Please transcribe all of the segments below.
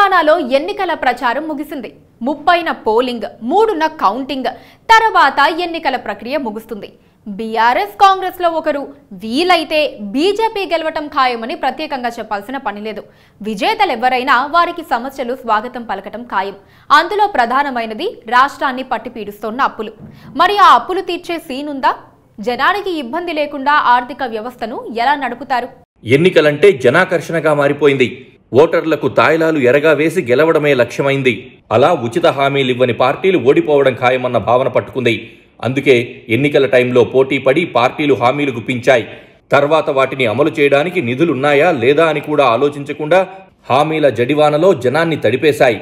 తెలంగాణలో ఎన్నికల ప్రచారం ముగిసింది ముప్పైన పోలింగ్ మూడున కౌంటింగ్ తర్వాత ఎన్నికల ప్రక్రియ ముగుస్తుంది బీఆర్ఎస్ కాంగ్రెస్లో ఒకరు వీలైతే బీజేపీ గెలవటం ఖాయమని ప్రత్యేకంగా చెప్పాల్సిన పని లేదు విజేతలు ఎవరైనా వారికి సమస్యలు స్వాగతం పలకటం ఖాయం అందులో ప్రధానమైనది రాష్ట్రాన్ని పట్టిపీడుస్తోన్న అప్పులు మరి ఆ అప్పులు తీర్చే సీనుందా జనానికి ఇబ్బంది లేకుండా ఆర్థిక వ్యవస్థను ఎలా నడుపుతారు ఎన్నికలంటే జనాకర్షణగా మారిపోయింది ఓటర్లకు తాయిలాలు ఎరగా వేసి గెలవడమే లక్ష్యమైంది అలా ఉచిత హామీలివ్వని పార్టీలు ఓడిపోవడం ఖాయమన్న భావన పట్టుకుంది అందుకే ఎన్నికల టైంలో పోటీ పడి పార్టీలు హామీలు గుప్పించాయి తర్వాత వాటిని అమలు చేయడానికి నిధులున్నాయా లేదా అని కూడా ఆలోచించకుండా హామీల జడివానలో జనాన్ని తడిపేశాయి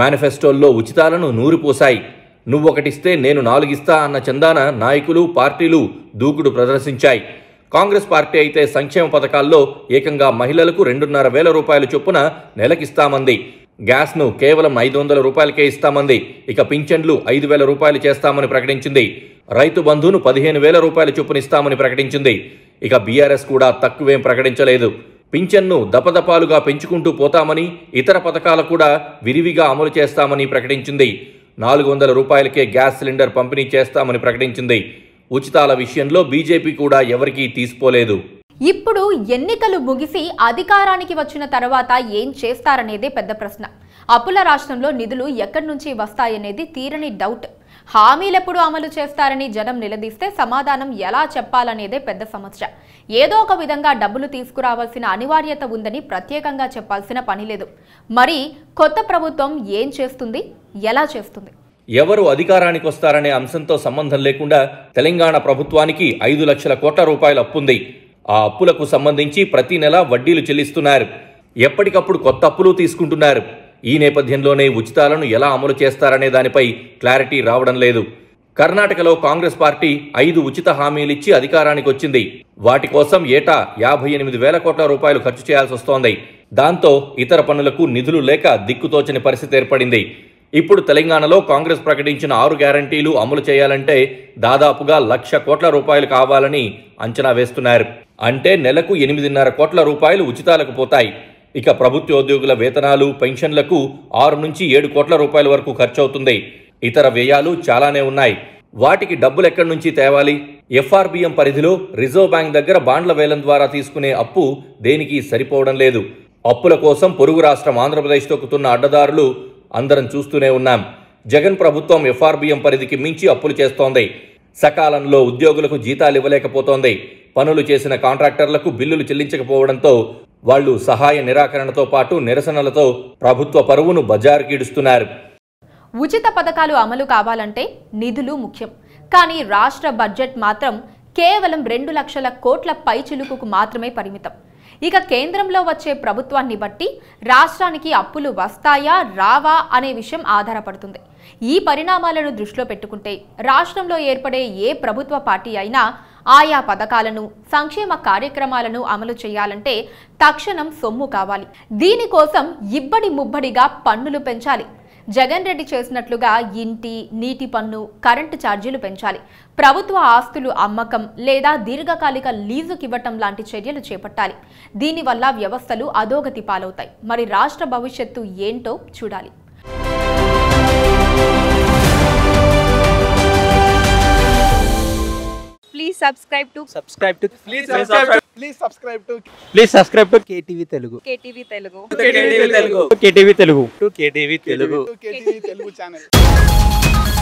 మేనిఫెస్టోల్లో ఉచితాలను నూరిపోశాయి నువ్వొకటిస్తే నేను నాలుగిస్తా అన్న చందాన నాయకులు పార్టీలు దూకుడు ప్రదర్శించాయి కాంగ్రెస్ పార్టీ అయితే సంక్షేమ పథకాల్లో ఏకంగా మహిళలకు రెండున్నర వేల రూపాయలు చొప్పున నెలకిస్తామంది గ్యాస్ను కేవలం ఐదు వందల రూపాయలకే ఇస్తామంది ఇక పింఛన్లు ఐదు వేల రూపాయలు చేస్తామని ప్రకటించింది రైతు బంధును పదిహేను వేల రూపాయల చొప్పున ఇస్తామని ప్రకటించింది ఇక బీఆర్ఎస్ కూడా తక్కువేం ప్రకటించలేదు పింఛన్ను దపదపాలుగా పెంచుకుంటూ పోతామని ఇతర పథకాలు కూడా విరివిగా అమలు చేస్తామని ప్రకటించింది నాలుగు వందల రూపాయలకే గ్యాస్ సిలిండర్ పంపిణీ చేస్తామని ప్రకటించింది ఉచితాల విషయంలో బీజేపీ కూడా ఎవరికీ తీసుకోలేదు ఇప్పుడు ఎన్నికలు ముగిసి అధికారానికి వచ్చిన తర్వాత ఏం చేస్తారనేదే పెద్ద ప్రశ్న అప్పుల రాష్ట్రంలో నిధులు ఎక్కడి నుంచి వస్తాయనేది తీరని డౌట్ హామీలెప్పుడు అమలు చేస్తారని జనం నిలదీస్తే సమాధానం ఎలా చెప్పాలనేదే పెద్ద సమస్య ఏదో ఒక విధంగా డబ్బులు తీసుకురావాల్సిన అనివార్యత ఉందని ప్రత్యేకంగా చెప్పాల్సిన పని లేదు మరి కొత్త ప్రభుత్వం ఏం చేస్తుంది ఎలా చేస్తుంది ఎవరు అధికారానికి వస్తారనే అంశంతో సంబంధం లేకుండా తెలంగాణ ప్రభుత్వానికి ఐదు లక్షల కోట్ల రూపాయల అప్పుంది ఆ అప్పులకు సంబంధించి ప్రతి నెల వడ్డీలు చెల్లిస్తున్నారు ఎప్పటికప్పుడు కొత్త అప్పులు తీసుకుంటున్నారు ఈ నేపథ్యంలోనే ఉచితాలను ఎలా అమలు చేస్తారనే దానిపై క్లారిటీ రావడం లేదు కర్ణాటకలో కాంగ్రెస్ పార్టీ ఐదు ఉచిత హామీలిచ్చి అధికారానికి వచ్చింది వాటి కోసం ఏటా యాభై ఎనిమిది వేల కోట్ల రూపాయలు ఖర్చు చేయాల్సి వస్తోంది దాంతో ఇతర పనులకు నిధులు లేక దిక్కుతోచని పరిస్థితి ఏర్పడింది ఇప్పుడు తెలంగాణలో కాంగ్రెస్ ప్రకటించిన ఆరు గ్యారంటీలు అమలు చేయాలంటే దాదాపుగా లక్ష కోట్ల రూపాయలు కావాలని అంచనా వేస్తున్నారు అంటే నెలకు ఎనిమిదిన్నర కోట్ల రూపాయలు ఉచితాలకు పోతాయి ఇక ప్రభుత్వ ఉద్యోగుల వేతనాలు పెన్షన్లకు ఆరు నుంచి ఏడు కోట్ల రూపాయల వరకు ఖర్చవుతుంది ఇతర వ్యయాలు చాలానే ఉన్నాయి వాటికి డబ్బులు ఎక్కడి నుంచి తేవాలి ఎఫ్ఆర్బిఎం పరిధిలో రిజర్వ్ బ్యాంక్ దగ్గర బాండ్ల వేలం ద్వారా తీసుకునే అప్పు దేనికి సరిపోవడం లేదు అప్పుల కోసం పొరుగు రాష్ట్రం ఆంధ్రప్రదేశ్ తొక్కుతున్న అడ్డదారులు అందరం చూస్తూనే ఉన్నాం జగన్ ప్రభుత్వం ఎఫ్ఆర్బిఎం పరిధికి మించి అప్పులు చేస్తోంది సకాలంలో ఉద్యోగులకు జీతాలు ఇవ్వలేకపోతోంది పనులు చేసిన కాంట్రాక్టర్లకు బిల్లులు చెల్లించకపోవడంతో వాళ్లు సహాయ నిరాకరణతో పాటు నిరసనలతో ప్రభుత్వ పరువును బజారుకీడుస్తున్నారు ఉచిత పథకాలు అమలు కావాలంటే నిధులు ముఖ్యం కానీ రాష్ట్ర బడ్జెట్ మాత్రం కేవలం రెండు లక్షల కోట్ల పైచిలుకు మాత్రమే పరిమితం ఇక కేంద్రంలో వచ్చే ప్రభుత్వాన్ని బట్టి రాష్ట్రానికి అప్పులు వస్తాయా రావా అనే విషయం ఆధారపడుతుంది ఈ పరిణామాలను దృష్టిలో పెట్టుకుంటే రాష్ట్రంలో ఏర్పడే ఏ ప్రభుత్వ పార్టీ అయినా ఆయా పథకాలను సంక్షేమ కార్యక్రమాలను అమలు చేయాలంటే తక్షణం సొమ్ము కావాలి దీనికోసం ఇబ్బడి ముబ్బడిగా పన్నులు పెంచాలి జగన్ రెడ్డి చేసినట్లుగా ఇంటి నీటి పన్ను కరెంటు ఛార్జీలు పెంచాలి ప్రభుత్వ ఆస్తులు అమ్మకం లేదా దీర్ఘకాలిక లీజుకివ్వటం లాంటి చర్యలు చేపట్టాలి దీనివల్ల వ్యవస్థలు అధోగతి పాలవుతాయి మరి రాష్ట్ర భవిష్యత్తు ఏంటో చూడాలి subscribe to subscribe to please subscribe please subscribe to please subscribe to KTV Telugu KTV Telugu KTV Telugu KTV Telugu to KTV Telugu KTV Telugu channel